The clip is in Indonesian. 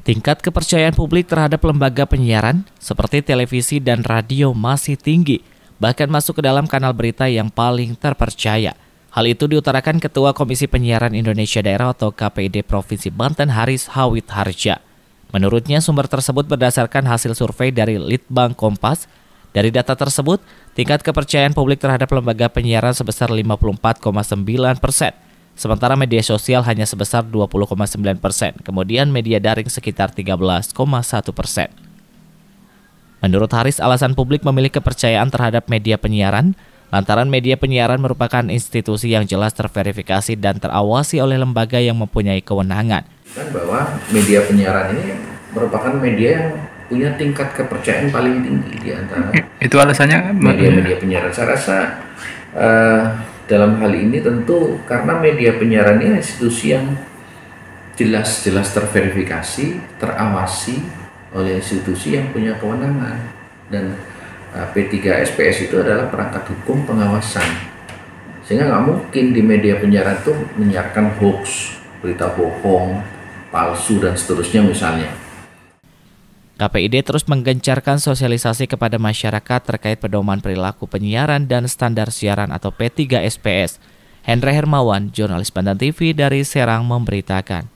Tingkat kepercayaan publik terhadap lembaga penyiaran seperti televisi dan radio masih tinggi, bahkan masuk ke dalam kanal berita yang paling terpercaya. Hal itu diutarakan Ketua Komisi Penyiaran Indonesia Daerah atau KPD Provinsi Banten Haris Hawit Harja. Menurutnya sumber tersebut berdasarkan hasil survei dari Litbang Kompas. Dari data tersebut, tingkat kepercayaan publik terhadap lembaga penyiaran sebesar 54,9 persen Sementara media sosial hanya sebesar 20,9 persen, kemudian media daring sekitar 13,1 persen. Menurut Haris, alasan publik memilih kepercayaan terhadap media penyiaran lantaran media penyiaran merupakan institusi yang jelas terverifikasi dan terawasi oleh lembaga yang mempunyai kewenangan. Kan bahwa media penyiaran ini merupakan media yang punya tingkat kepercayaan paling tinggi di antara itu alasannya media-media penyiaran. Saya rasa uh, dalam hal ini tentu karena media penyiaran ini institusi yang jelas-jelas terverifikasi, terawasi oleh institusi yang punya kewenangan dan eh, P3 SPS itu adalah perangkat hukum pengawasan sehingga nggak mungkin di media penyiaran itu menyiarkan hoax, berita bohong, palsu dan seterusnya misalnya KPID terus menggencarkan sosialisasi kepada masyarakat terkait pedoman perilaku penyiaran dan standar siaran atau P3SPS. Hendra Hermawan, jurnalis Bandan TV dari Serang memberitakan.